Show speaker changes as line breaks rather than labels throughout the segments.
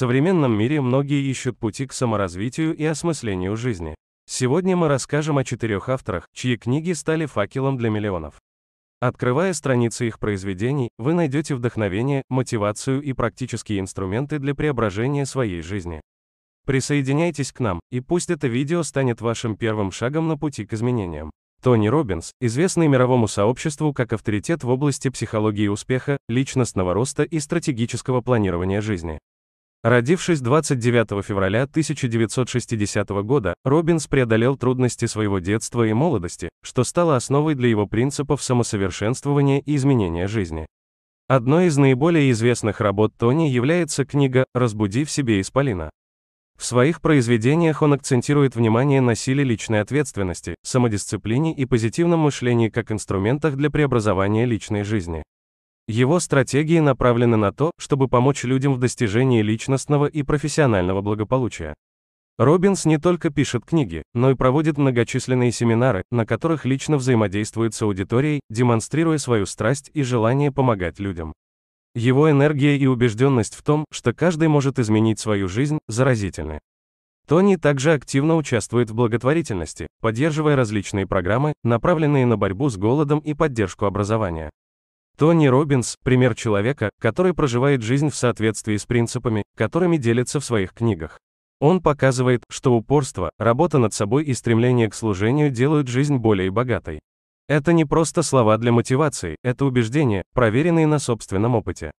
современном мире многие ищут пути к саморазвитию и осмыслению жизни. Сегодня мы расскажем о четырех авторах, чьи книги стали факелом для миллионов. Открывая страницы их произведений, вы найдете вдохновение, мотивацию и практические инструменты для преображения своей жизни. Присоединяйтесь к нам, и пусть это видео станет вашим первым шагом на пути к изменениям. Тони Робинс, известный мировому сообществу как авторитет в области психологии успеха, личностного роста и стратегического планирования жизни. Родившись 29 февраля 1960 года, Робинс преодолел трудности своего детства и молодости, что стало основой для его принципов самосовершенствования и изменения жизни. Одной из наиболее известных работ Тони является книга «Разбуди в себе исполина». В своих произведениях он акцентирует внимание на силе личной ответственности, самодисциплине и позитивном мышлении как инструментах для преобразования личной жизни. Его стратегии направлены на то, чтобы помочь людям в достижении личностного и профессионального благополучия. Робинс не только пишет книги, но и проводит многочисленные семинары, на которых лично взаимодействует с аудиторией, демонстрируя свою страсть и желание помогать людям. Его энергия и убежденность в том, что каждый может изменить свою жизнь, заразительны. Тони также активно участвует в благотворительности, поддерживая различные программы, направленные на борьбу с голодом и поддержку образования. Тони Робинс – пример человека, который проживает жизнь в соответствии с принципами, которыми делится в своих книгах. Он показывает, что упорство, работа над собой и стремление к служению делают жизнь более богатой. Это не просто слова для мотивации, это убеждения, проверенные на собственном опыте.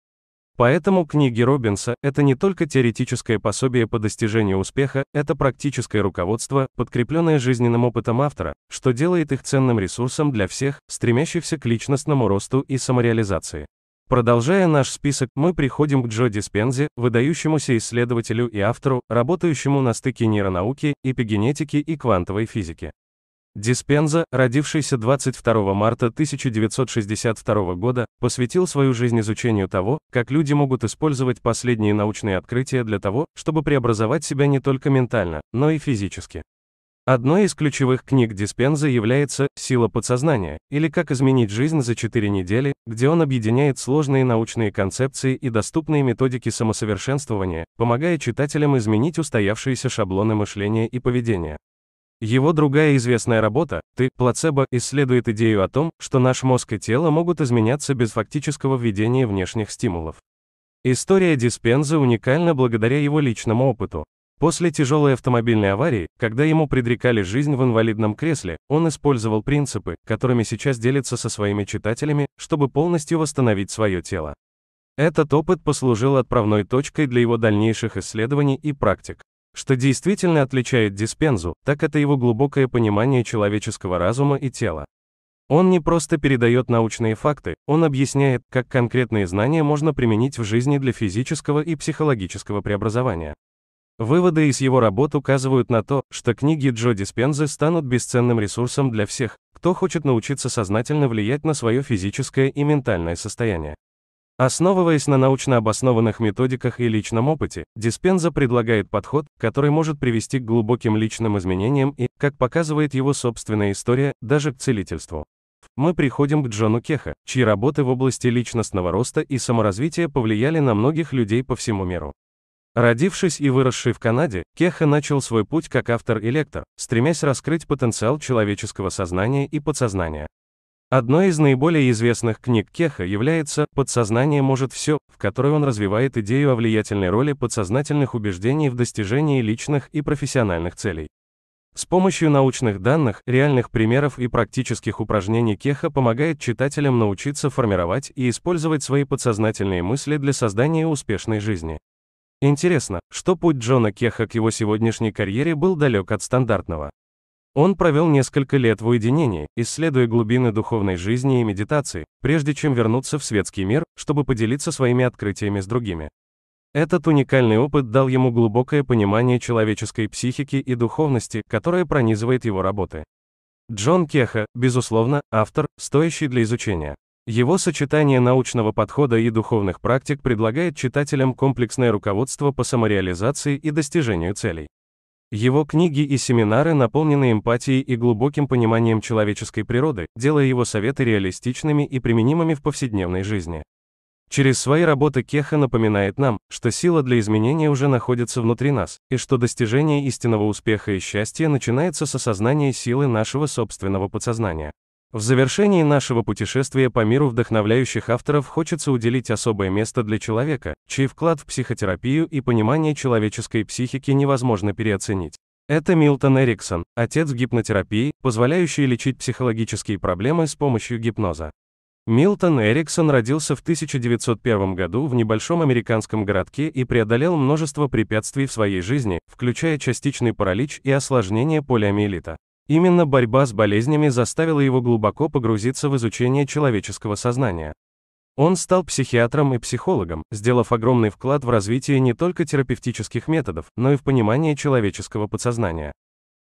Поэтому книги Робинса – это не только теоретическое пособие по достижению успеха, это практическое руководство, подкрепленное жизненным опытом автора, что делает их ценным ресурсом для всех, стремящихся к личностному росту и самореализации. Продолжая наш список, мы приходим к Джо Диспензе, выдающемуся исследователю и автору, работающему на стыке нейронауки, эпигенетики и квантовой физики. Диспенза, родившийся 22 марта 1962 года, посвятил свою жизнь изучению того, как люди могут использовать последние научные открытия для того, чтобы преобразовать себя не только ментально, но и физически. Одной из ключевых книг Диспенза является «Сила подсознания» или «Как изменить жизнь за 4 недели», где он объединяет сложные научные концепции и доступные методики самосовершенствования, помогая читателям изменить устоявшиеся шаблоны мышления и поведения. Его другая известная работа «Ты, плацебо» исследует идею о том, что наш мозг и тело могут изменяться без фактического введения внешних стимулов. История Диспенза уникальна благодаря его личному опыту. После тяжелой автомобильной аварии, когда ему предрекали жизнь в инвалидном кресле, он использовал принципы, которыми сейчас делится со своими читателями, чтобы полностью восстановить свое тело. Этот опыт послужил отправной точкой для его дальнейших исследований и практик. Что действительно отличает Диспензу, так это его глубокое понимание человеческого разума и тела. Он не просто передает научные факты, он объясняет, как конкретные знания можно применить в жизни для физического и психологического преобразования. Выводы из его работ указывают на то, что книги Джо Диспензы станут бесценным ресурсом для всех, кто хочет научиться сознательно влиять на свое физическое и ментальное состояние. Основываясь на научно обоснованных методиках и личном опыте, Диспенза предлагает подход, который может привести к глубоким личным изменениям и, как показывает его собственная история, даже к целительству. Мы приходим к Джону Кеха, чьи работы в области личностного роста и саморазвития повлияли на многих людей по всему миру. Родившись и выросший в Канаде, Кеха начал свой путь как автор и лектор, стремясь раскрыть потенциал человеческого сознания и подсознания. Одной из наиболее известных книг Кеха является «Подсознание может все», в которой он развивает идею о влиятельной роли подсознательных убеждений в достижении личных и профессиональных целей. С помощью научных данных, реальных примеров и практических упражнений Кеха помогает читателям научиться формировать и использовать свои подсознательные мысли для создания успешной жизни. Интересно, что путь Джона Кеха к его сегодняшней карьере был далек от стандартного. Он провел несколько лет в уединении, исследуя глубины духовной жизни и медитации, прежде чем вернуться в светский мир, чтобы поделиться своими открытиями с другими. Этот уникальный опыт дал ему глубокое понимание человеческой психики и духовности, которая пронизывает его работы. Джон Кеха, безусловно, автор, стоящий для изучения. Его сочетание научного подхода и духовных практик предлагает читателям комплексное руководство по самореализации и достижению целей. Его книги и семинары наполнены эмпатией и глубоким пониманием человеческой природы, делая его советы реалистичными и применимыми в повседневной жизни. Через свои работы Кеха напоминает нам, что сила для изменения уже находится внутри нас, и что достижение истинного успеха и счастья начинается с осознания силы нашего собственного подсознания. В завершении нашего путешествия по миру вдохновляющих авторов хочется уделить особое место для человека, чей вклад в психотерапию и понимание человеческой психики невозможно переоценить. Это Милтон Эриксон, отец гипнотерапии, позволяющий лечить психологические проблемы с помощью гипноза. Милтон Эриксон родился в 1901 году в небольшом американском городке и преодолел множество препятствий в своей жизни, включая частичный паралич и осложнение полиомиелита. Именно борьба с болезнями заставила его глубоко погрузиться в изучение человеческого сознания. Он стал психиатром и психологом, сделав огромный вклад в развитие не только терапевтических методов, но и в понимание человеческого подсознания.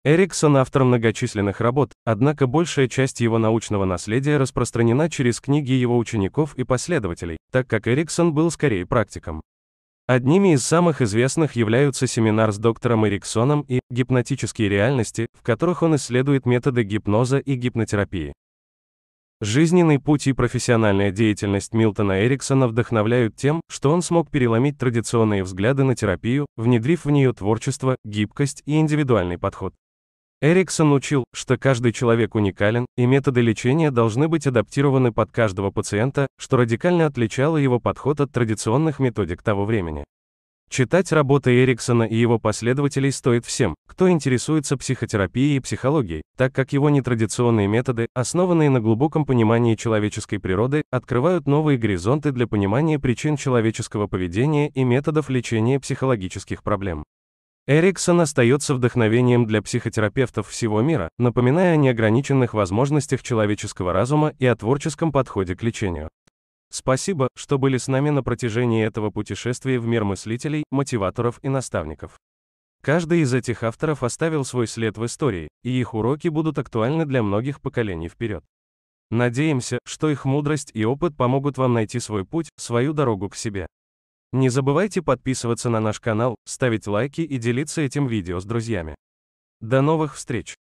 Эриксон автор многочисленных работ, однако большая часть его научного наследия распространена через книги его учеников и последователей, так как Эриксон был скорее практиком. Одними из самых известных являются семинар с доктором Эриксоном и «Гипнотические реальности», в которых он исследует методы гипноза и гипнотерапии. Жизненный путь и профессиональная деятельность Милтона Эриксона вдохновляют тем, что он смог переломить традиционные взгляды на терапию, внедрив в нее творчество, гибкость и индивидуальный подход. Эриксон учил, что каждый человек уникален, и методы лечения должны быть адаптированы под каждого пациента, что радикально отличало его подход от традиционных методик того времени. Читать работы Эриксона и его последователей стоит всем, кто интересуется психотерапией и психологией, так как его нетрадиционные методы, основанные на глубоком понимании человеческой природы, открывают новые горизонты для понимания причин человеческого поведения и методов лечения психологических проблем. Эриксон остается вдохновением для психотерапевтов всего мира, напоминая о неограниченных возможностях человеческого разума и о творческом подходе к лечению. Спасибо, что были с нами на протяжении этого путешествия в мир мыслителей, мотиваторов и наставников. Каждый из этих авторов оставил свой след в истории, и их уроки будут актуальны для многих поколений вперед. Надеемся, что их мудрость и опыт помогут вам найти свой путь, свою дорогу к себе. Не забывайте подписываться на наш канал, ставить лайки и делиться этим видео с друзьями. До новых встреч!